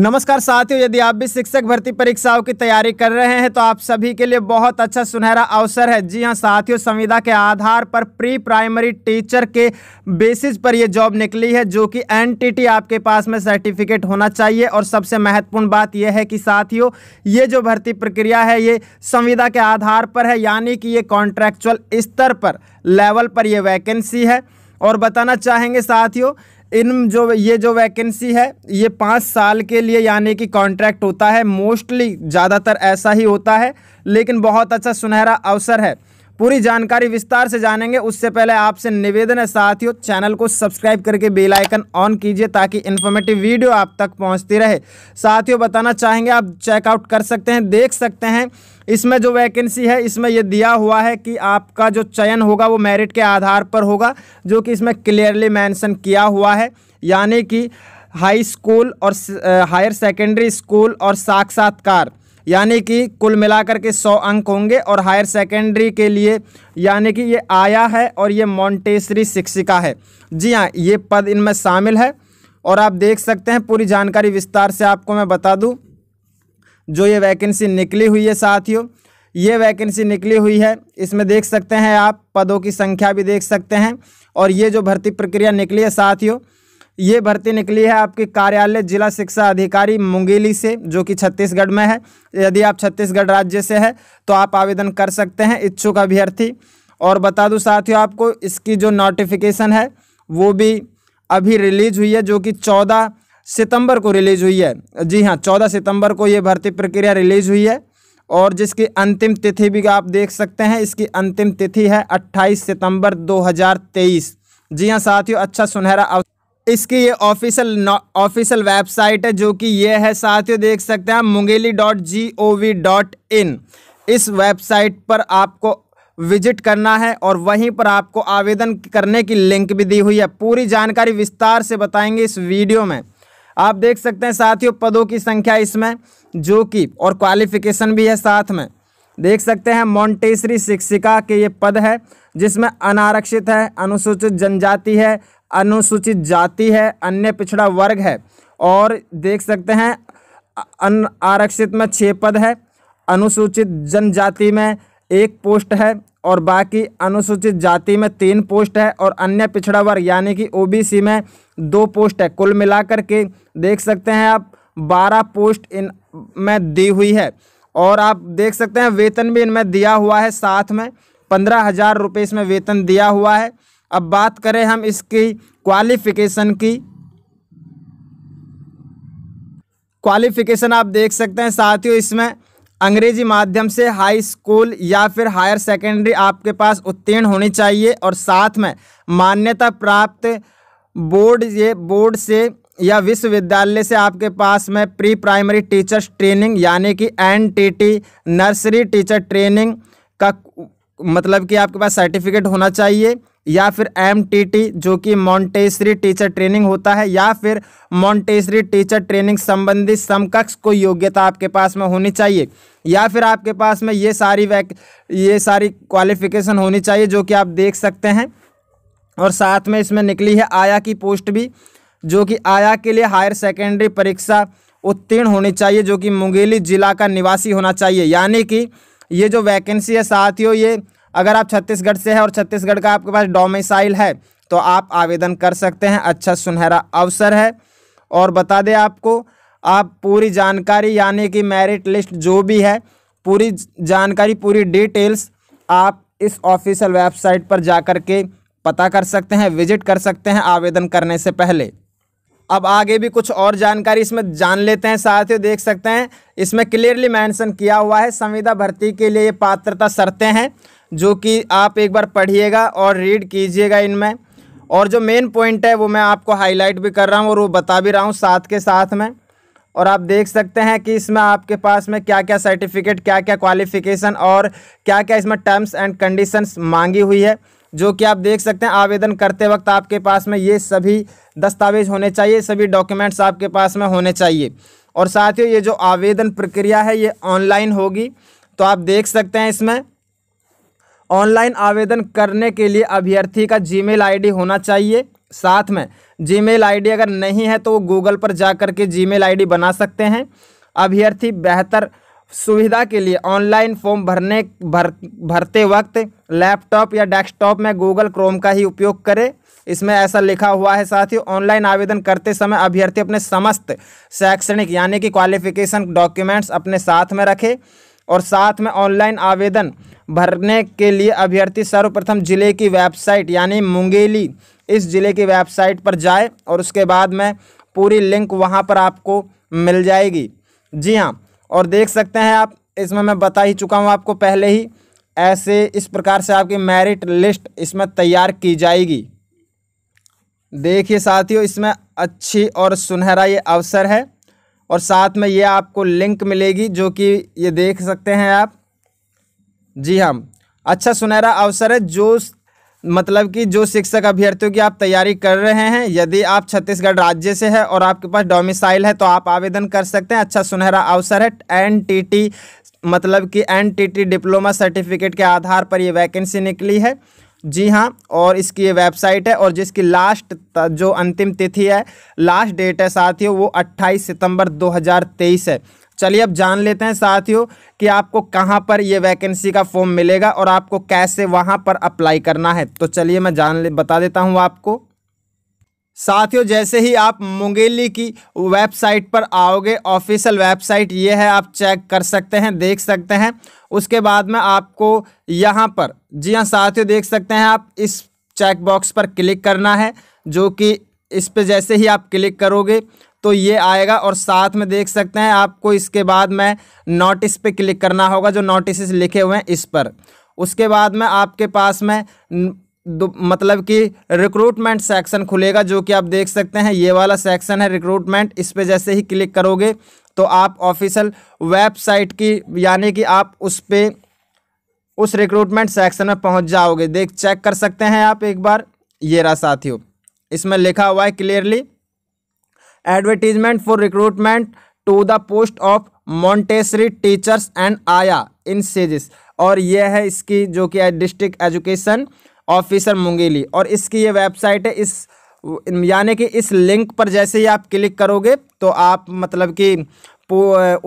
नमस्कार साथियों यदि आप भी शिक्षक भर्ती परीक्षाओं की तैयारी कर रहे हैं तो आप सभी के लिए बहुत अच्छा सुनहरा अवसर है जी हां साथियों संविदा के आधार पर प्री प्राइमरी टीचर के बेसिस पर यह जॉब निकली है जो कि एनटीटी आपके पास में सर्टिफिकेट होना चाहिए और सबसे महत्वपूर्ण बात यह है कि साथियों ये जो भर्ती प्रक्रिया है ये संविदा के आधार पर है यानी कि ये कॉन्ट्रैक्चुअल स्तर पर लेवल पर यह वैकेंसी है और बताना चाहेंगे साथियों इन जो ये जो वैकेंसी है ये पाँच साल के लिए यानी कि कॉन्ट्रैक्ट होता है मोस्टली ज़्यादातर ऐसा ही होता है लेकिन बहुत अच्छा सुनहरा अवसर है पूरी जानकारी विस्तार से जानेंगे उससे पहले आपसे निवेदन है साथियों चैनल को सब्सक्राइब करके बेल आइकन ऑन कीजिए ताकि इन्फॉर्मेटिव वीडियो आप तक पहुंचती रहे साथियों बताना चाहेंगे आप चेकआउट कर सकते हैं देख सकते हैं इसमें जो वैकेंसी है इसमें यह दिया हुआ है कि आपका जो चयन होगा वो मेरिट के आधार पर होगा जो कि इसमें क्लियरली मैंसन किया हुआ है यानी कि हाई स्कूल और हायर सेकेंडरी स्कूल और साक्षात्कार यानी कि कुल मिलाकर के सौ अंक होंगे और हायर सेकेंडरी के लिए यानी कि ये आया है और ये मॉन्टेसरी शिक्षिका है जी हाँ ये पद इनमें शामिल है और आप देख सकते हैं पूरी जानकारी विस्तार से आपको मैं बता दूँ जो ये वैकेंसी निकली हुई है साथियों ये वैकेंसी निकली हुई है इसमें देख सकते हैं आप पदों की संख्या भी देख सकते हैं और ये जो भर्ती प्रक्रिया निकली है साथियों ये भर्ती निकली है आपकी कार्यालय जिला शिक्षा अधिकारी मुंगेली से जो कि छत्तीसगढ़ में है यदि आप छत्तीसगढ़ राज्य से है तो आप आवेदन कर सकते हैं इच्छुक अभ्यर्थी और बता दूँ साथियों आपको इसकी जो नोटिफिकेशन है वो भी अभी रिलीज हुई है जो कि चौदह सितंबर को रिलीज हुई है जी हाँ चौदह सितंबर को ये भर्ती प्रक्रिया रिलीज हुई है और जिसकी अंतिम तिथि भी आप देख सकते हैं इसकी अंतिम तिथि है 28 सितंबर 2023 जी हाँ साथियों अच्छा सुनहरा अवसर इसकी ये ऑफिशियल ऑफिशियल वेबसाइट है जो कि ये है साथियों देख सकते हैं Mungeli dot G O V dot in इस वेबसाइट पर आपको विजिट करना है और वहीं पर आपको आवेदन करने की लिंक भी दी हुई है पूरी जानकारी विस्तार से बताएंगे इस वीडियो में आप देख सकते हैं साथियों पदों की संख्या इसमें जो कि और क्वालिफिकेशन भी है साथ में देख सकते हैं मॉन्टेसरी शिक्षिका के ये पद है जिसमें अनारक्षित है अनुसूचित जनजाति है अनुसूचित जाति है अन्य पिछड़ा वर्ग है और देख सकते हैं अन आरक्षित में छः पद है अनुसूचित जनजाति में एक पोस्ट है और बाकी अनुसूचित जाति में तीन पोस्ट है और अन्य पिछड़ा वर्ग यानी कि ओबीसी में दो पोस्ट है कुल मिलाकर के देख सकते हैं आप बारह पोस्ट इन में दी हुई है और आप देख सकते हैं वेतन भी इनमें दिया हुआ है साथ में पंद्रह हज़ार रुपये इसमें वेतन दिया हुआ है अब बात करें हम इसकी क्वालिफ़िकेशन की क्वालिफ़िकेशन आप देख सकते हैं साथियों इसमें अंग्रेजी माध्यम से हाई स्कूल या फिर हायर सेकेंडरी आपके पास उत्तीर्ण होनी चाहिए और साथ में मान्यता प्राप्त बोर्ड ये बोर्ड से या विश्वविद्यालय से आपके पास में प्री प्राइमरी टीचर्स ट्रेनिंग यानी कि एनटीटी नर्सरी टीचर ट्रेनिंग का मतलब कि आपके पास सर्टिफिकेट होना चाहिए या फिर एमटीटी जो कि मॉन्टेसरी टीचर ट्रेनिंग होता है या फिर मॉन्टेसरी टीचर ट्रेनिंग संबंधी समकक्ष को योग्यता आपके पास में होनी चाहिए या फिर आपके पास में ये सारी वैक ये सारी क्वालिफिकेशन होनी चाहिए जो कि आप देख सकते हैं और साथ में इसमें निकली है आया की पोस्ट भी जो कि आया के लिए हायर सेकेंडरी परीक्षा उत्तीर्ण होनी चाहिए जो कि मुंगेली जिला का निवासी होना चाहिए यानी कि ये जो वैकेंसी है साथियों ये अगर आप छत्तीसगढ़ से हैं और छत्तीसगढ़ का आपके पास डोमिसाइल है तो आप आवेदन कर सकते हैं अच्छा सुनहरा अवसर है और बता दें आपको आप पूरी जानकारी यानी कि मेरिट लिस्ट जो भी है पूरी जानकारी पूरी डिटेल्स आप इस ऑफिशियल वेबसाइट पर जा कर के पता कर सकते हैं विजिट कर सकते हैं आवेदन करने से पहले अब आगे भी कुछ और जानकारी इसमें जान लेते हैं साथियों देख सकते हैं इसमें क्लियरली मेंशन किया हुआ है संविदा भर्ती के लिए ये पात्रता शर्तें हैं जो कि आप एक बार पढ़िएगा और रीड कीजिएगा इनमें और जो मेन पॉइंट है वो मैं आपको हाईलाइट भी कर रहा हूँ और वो बता भी रहा हूँ साथ के साथ में और आप देख सकते हैं कि इसमें आपके पास में क्या क्या सर्टिफिकेट क्या क्या क्वालिफिकेशन और क्या क्या इसमें टर्म्स एंड कंडीशंस मांगी हुई है जो कि आप देख सकते हैं आवेदन करते वक्त आपके पास में ये सभी दस्तावेज होने चाहिए सभी डॉक्यूमेंट्स आपके पास में होने चाहिए और साथियों ये जो आवेदन प्रक्रिया है ये ऑनलाइन होगी तो आप देख सकते हैं इसमें ऑनलाइन आवेदन करने के लिए अभ्यर्थी का जीमेल आईडी होना चाहिए साथ में जीमेल आईडी अगर नहीं है तो वो गूगल पर जा कर के जीमेल आईडी बना सकते हैं अभ्यर्थी बेहतर सुविधा के लिए ऑनलाइन फॉर्म भरने भर भरते वक्त लैपटॉप या डेस्कटॉप में गूगल क्रोम का ही उपयोग करें इसमें ऐसा लिखा हुआ है साथ ही ऑनलाइन आवेदन करते समय अभ्यर्थी अपने समस्त शैक्षणिक यानी कि क्वालिफिकेशन डॉक्यूमेंट्स अपने साथ में रखे और साथ में ऑनलाइन आवेदन भरने के लिए अभ्यर्थी सर्वप्रथम जिले की वेबसाइट यानी मुंगेली इस ज़िले की वेबसाइट पर जाए और उसके बाद में पूरी लिंक वहाँ पर आपको मिल जाएगी जी हाँ और देख सकते हैं आप इसमें मैं बता ही चुका हूँ आपको पहले ही ऐसे इस प्रकार से आपकी मेरिट लिस्ट इसमें तैयार की जाएगी देखिए साथियों इसमें अच्छी और सुनहरा ये अवसर है और साथ में ये आपको लिंक मिलेगी जो कि ये देख सकते हैं आप जी हाँ अच्छा सुनहरा अवसर है जो मतलब कि जो शिक्षक अभ्यर्थियों की आप तैयारी कर रहे हैं यदि आप छत्तीसगढ़ राज्य से हैं और आपके पास डोमिसाइल है तो आप आवेदन कर सकते हैं अच्छा सुनहरा अवसर है एन टी टी मतलब कि N T T diploma certificate के आधार पर ये वैकेंसी निकली है जी हाँ और इसकी ये वेबसाइट है और जिसकी लास्ट जो अंतिम तिथि है लास्ट डेट है साथियों वो 28 सितंबर 2023 है चलिए अब जान लेते हैं साथियों कि आपको कहाँ पर ये वैकेंसी का फॉर्म मिलेगा और आपको कैसे वहाँ पर अप्लाई करना है तो चलिए मैं जान ले बता देता हूँ आपको साथियों जैसे ही आप मुंगेली की वेबसाइट पर आओगे ऑफिशियल वेबसाइट ये है आप चेक कर सकते हैं देख सकते हैं उसके बाद में आपको यहाँ पर जी हाँ साथियों देख सकते हैं आप इस चेक बॉक्स पर क्लिक करना है जो कि इस पर जैसे ही आप क्लिक करोगे तो ये आएगा और साथ में देख सकते हैं आपको इसके बाद में नोटिस पे क्लिक करना होगा जो नोटिस लिखे हुए हैं इस पर उसके बाद में आपके पास में मतलब कि रिक्रूटमेंट सेक्शन खुलेगा जो कि आप देख सकते हैं ये वाला सेक्शन है रिक्रूटमेंट इस पर जैसे ही क्लिक करोगे तो आप ऑफिशियल वेबसाइट की यानी कि आप उस पर उस रिक्रूटमेंट सेक्शन में पहुंच जाओगे देख चेक कर सकते हैं आप एक बार ये रहा साथियों इसमें लिखा हुआ है clearly advertisement for recruitment to the post of Montessori teachers and aya in ceases और यह है इसकी जो कि डिस्ट्रिक्ट एजुकेशन ऑफिसर मुंगेली और इसकी ये वेबसाइट है इस यानी कि इस लिंक पर जैसे ही आप क्लिक करोगे तो आप मतलब कि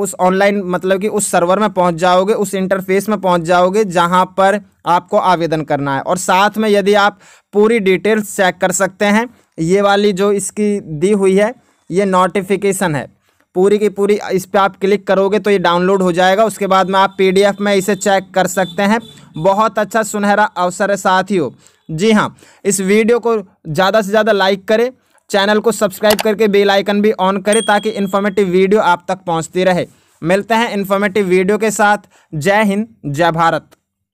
उस ऑनलाइन मतलब कि उस सर्वर में पहुंच जाओगे उस इंटरफेस में पहुंच जाओगे जहां पर आपको आवेदन करना है और साथ में यदि आप पूरी डिटेल्स चेक कर सकते हैं ये वाली जो इसकी दी हुई है ये नोटिफिकेशन है पूरी की पूरी इस पर आप क्लिक करोगे तो ये डाउनलोड हो जाएगा उसके बाद में आप पी में इसे चेक कर सकते हैं बहुत अच्छा सुनहरा अवसर है साथियों जी हाँ इस वीडियो को ज़्यादा से ज़्यादा लाइक करें चैनल को सब्सक्राइब करके बेल आइकन भी ऑन करें ताकि इन्फॉर्मेटिव वीडियो आप तक पहुँचती रहे मिलते हैं इन्फॉर्मेटिव वीडियो के साथ जय हिंद जय भारत